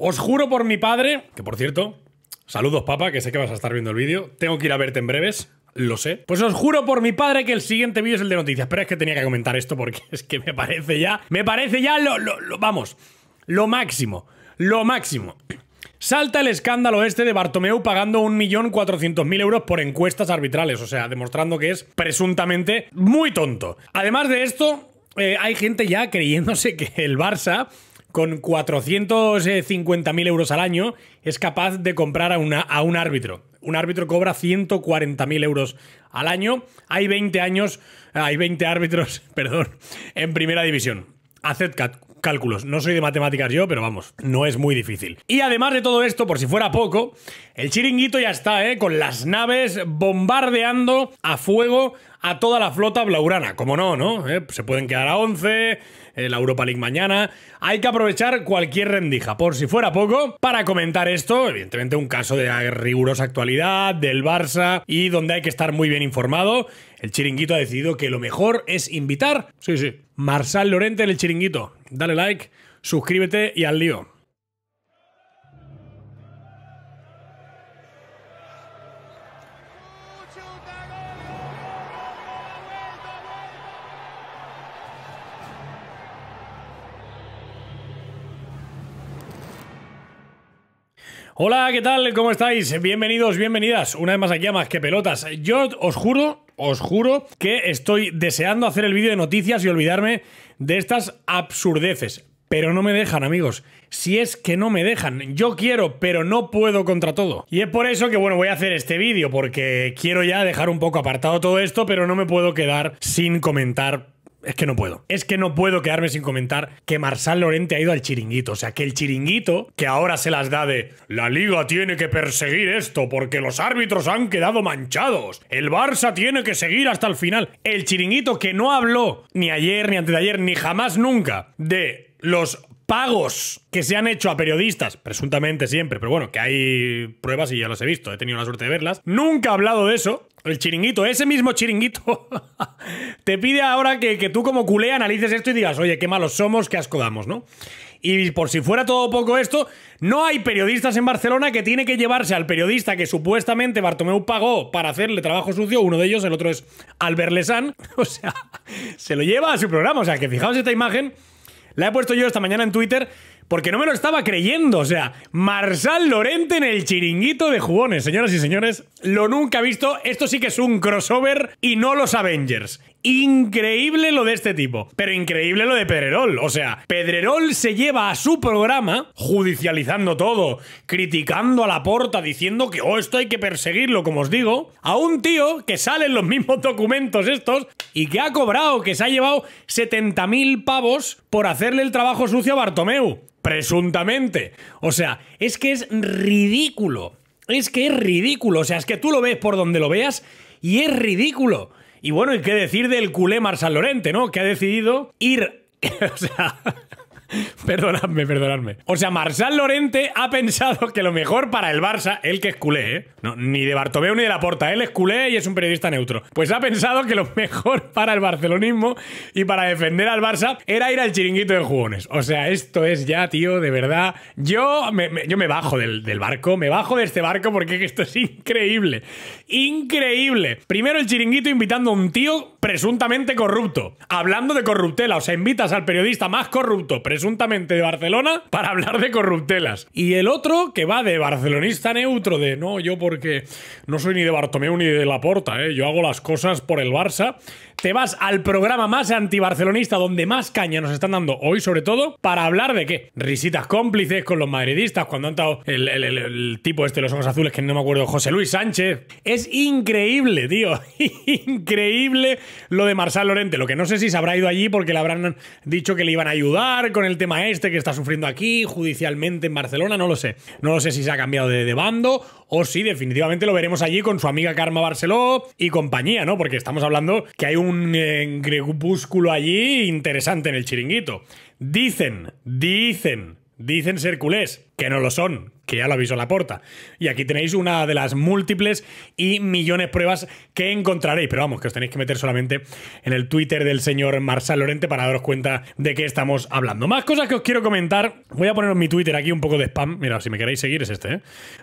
Os juro por mi padre, que por cierto, saludos papa, que sé que vas a estar viendo el vídeo, tengo que ir a verte en breves. Lo sé. Pues os juro por mi padre que el siguiente vídeo es el de noticias. Pero es que tenía que comentar esto porque es que me parece ya. Me parece ya lo. vamos. Lo máximo. Lo máximo. Salta el escándalo este de Bartomeu pagando 1.400.000 euros por encuestas arbitrales, o sea, demostrando que es presuntamente muy tonto. Además de esto, eh, hay gente ya creyéndose que el Barça con 450.000 euros al año es capaz de comprar a, a un árbitro. Un árbitro cobra 140.000 euros al año. Hay 20 años, hay 20 árbitros, perdón, en primera división. Haced cálculos. No soy de matemáticas yo, pero vamos, no es muy difícil. Y además de todo esto, por si fuera poco, el chiringuito ya está, ¿eh? Con las naves bombardeando a fuego a toda la flota blaurana. Como no, ¿no? ¿Eh? Se pueden quedar a 11, la Europa League mañana. Hay que aprovechar cualquier rendija, por si fuera poco, para comentar esto. Evidentemente, un caso de rigurosa actualidad, del Barça y donde hay que estar muy bien informado. El chiringuito ha decidido que lo mejor es invitar. Sí, sí. Marsal Lorente en el chiringuito. Dale like, suscríbete y al lío. Hola, ¿qué tal? ¿Cómo estáis? Bienvenidos, bienvenidas una vez más aquí a Más que Pelotas. Yo os juro, os juro que estoy deseando hacer el vídeo de noticias y olvidarme de estas absurdeces. Pero no me dejan, amigos. Si es que no me dejan. Yo quiero, pero no puedo contra todo. Y es por eso que, bueno, voy a hacer este vídeo, porque quiero ya dejar un poco apartado todo esto, pero no me puedo quedar sin comentar es que no puedo. Es que no puedo quedarme sin comentar que Marsal Lorente ha ido al chiringuito. O sea, que el chiringuito, que ahora se las da de la liga tiene que perseguir esto porque los árbitros han quedado manchados. El Barça tiene que seguir hasta el final. El chiringuito que no habló ni ayer, ni antes de ayer, ni jamás nunca de los pagos que se han hecho a periodistas, presuntamente siempre, pero bueno, que hay pruebas y ya las he visto, he tenido la suerte de verlas. Nunca ha hablado de eso. El chiringuito, ese mismo chiringuito, te pide ahora que, tú como culé analices esto y digas, oye, qué malos somos, qué asco damos, ¿no? Y por si fuera todo poco esto, no hay periodistas en Barcelona que tiene que llevarse al periodista que supuestamente Bartomeu pagó para hacerle trabajo sucio, uno de ellos, el otro es Albert o sea, se lo lleva a su programa, o sea, que fijaos esta imagen, la he puesto yo esta mañana en Twitter, porque no me lo estaba creyendo. O sea, Marsal Lorente en el chiringuito de jugones, señoras y señores. Lo nunca visto. Esto sí que es un crossover y no los Avengers. Increíble lo de este tipo, pero increíble lo de Pedrerol. O sea, Pedrerol se lleva a su programa judicializando todo, criticando a la porta, diciendo que oh, esto hay que perseguirlo, como os digo, a un tío que sale en los mismos documentos estos y que ha cobrado, que se ha llevado 70.000 pavos por hacerle el trabajo sucio a Bartomeu. Presuntamente. O sea, es que es ridículo. Es que es ridículo. O sea, es que tú lo ves por donde lo veas y es ridículo. Y bueno, ¿y qué decir del culé Mar no? Que ha decidido ir. o sea. Perdonadme, perdonadme. O sea, Marsal Lorente ha pensado que lo mejor para el Barça, él que es culé, ¿eh? No, ni de Bartomeu ni de la Porta. él es culé y es un periodista neutro. Pues ha pensado que lo mejor para el barcelonismo y para defender al Barça era ir al chiringuito de jugones. O sea, esto es ya, tío, de verdad. Yo me, yo me bajo del, del barco, me bajo de este barco porque esto es increíble. Increíble. Primero el chiringuito invitando a un tío presuntamente corrupto. Hablando de corruptela, o sea, invitas al periodista más corrupto, presuntamente de Barcelona para hablar de corruptelas. Y el otro que va de barcelonista neutro, de no, yo porque no soy ni de Bartomeu ni de Laporta, ¿eh? yo hago las cosas por el Barça te vas al programa más antibarcelonista donde más caña nos están dando hoy, sobre todo, para hablar de qué? Risitas cómplices con los madridistas cuando han estado el, tipo este de los ojos azules, que no me acuerdo, José Luis Sánchez. Es increíble, tío. increíble lo de Marsal Lorente. Lo que no sé si se habrá ido allí porque le habrán dicho que le iban a ayudar con el tema este que está sufriendo aquí judicialmente en Barcelona, no lo sé. No lo sé si se ha cambiado de, de bando o si definitivamente lo veremos allí con su amiga Karma Barceló y compañía, ¿no? Porque estamos hablando que hay un un eh, allí interesante en el chiringuito. Dicen, dicen, dicen ser culés que no lo son, que ya lo aviso la porta. Y aquí tenéis una de las múltiples y millones pruebas que encontraréis, pero vamos, que os tenéis que meter solamente en el Twitter del señor Marsal Lorente para daros cuenta de qué estamos hablando. Más cosas que os quiero comentar, voy a poneros mi Twitter aquí un poco de spam, mira, si me queréis seguir es este, ¿eh?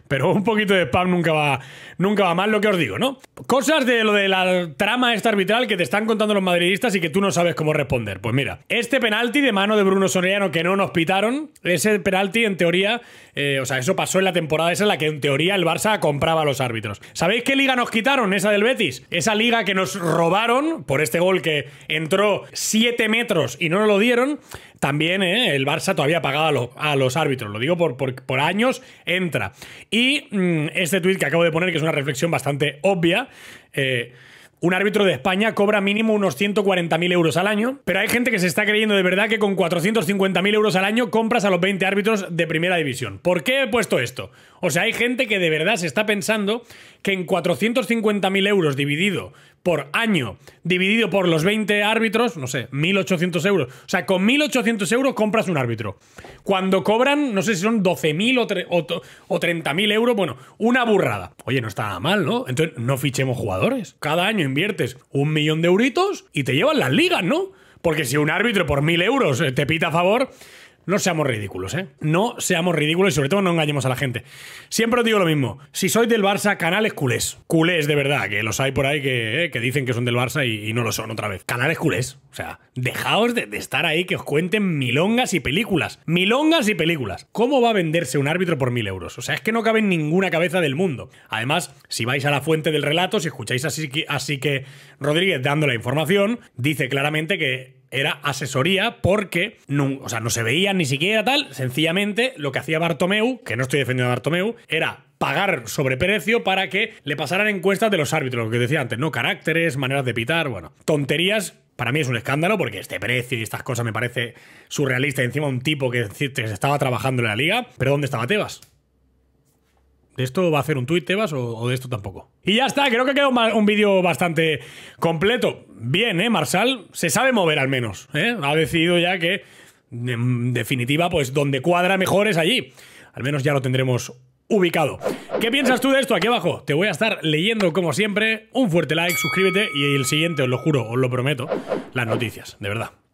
pero un poquito de spam nunca va, nunca va mal lo que os digo, ¿no? Cosas de lo de la trama esta arbitral que te están contando los madridistas y que tú no sabes cómo responder. Pues mira, este penalti de mano de Bruno Soriano que no nos pitaron, ese penalti en teoría eh, o sea, eso pasó en la temporada esa en la que en teoría el Barça compraba a los árbitros. ¿Sabéis qué liga nos quitaron? Esa del Betis. Esa liga que nos robaron por este gol que entró 7 metros y no nos lo dieron. También eh, el Barça todavía pagaba a, los árbitros. Lo digo por, por, años, entra. Y mm, este tuit que acabo de poner, que es una reflexión bastante obvia. Eh, un árbitro de España cobra mínimo unos 140.000 euros al año, pero hay gente que se está creyendo de verdad que con 450.000 euros al año compras a los 20 árbitros de primera división. ¿Por qué he puesto esto? O sea, hay gente que de verdad se está pensando que en 450.000 euros dividido por año, dividido por los 20 árbitros, no sé, 1.800 euros. O sea, con 1.800 euros compras un árbitro. Cuando cobran, no sé si son 12.000 o, o, 30.000 euros, bueno, una burrada. Oye, no está mal, ¿no? Entonces, no fichemos jugadores. Cada año inviertes un millón de euritos y te llevan las ligas, ¿no? Porque si un árbitro por 1.000 euros eh, te pita a favor, no seamos ridículos, ¿eh? No seamos ridículos y sobre todo no engañemos a la gente. Siempre os digo lo mismo. Si sois del Barça, canales culés. Culés, de verdad, que los hay por ahí que, eh, dicen que son del Barça y, no lo son otra vez. Canales culés. O sea, dejaos de, estar ahí que os cuenten milongas y películas. Milongas y películas. ¿Cómo va a venderse un árbitro por mil euros? O sea, es que no cabe en ninguna cabeza del mundo. Además, si vais a la fuente del relato, si escucháis así que, así que Rodríguez dando la información, dice claramente que era asesoría porque no, o sea, no se veía ni siquiera tal. Sencillamente lo que hacía Bartomeu, que no estoy defendiendo a Bartomeu, era pagar sobreprecio para que le pasaran encuestas de los árbitros, lo que decía antes, ¿no? Caracteres, maneras de pitar, bueno, tonterías. Para mí es un escándalo porque este precio y estas cosas me parece surrealista. Y encima un tipo que, que se estaba trabajando en la liga. Pero ¿dónde estaba Tebas? ¿De esto va a hacer un tuit, Tebas, o, de esto tampoco? Y ya está, creo que ha quedado un vídeo bastante completo. Bien, ¿eh, Marsal? Se sabe mover al menos. ¿eh? Ha decidido ya que, en definitiva, pues donde cuadra mejor es allí. Al menos ya lo tendremos ubicado. ¿Qué piensas tú de esto? Aquí abajo te voy a estar leyendo como siempre. Un fuerte like, suscríbete y el siguiente, os lo juro, os lo prometo, las noticias, de verdad.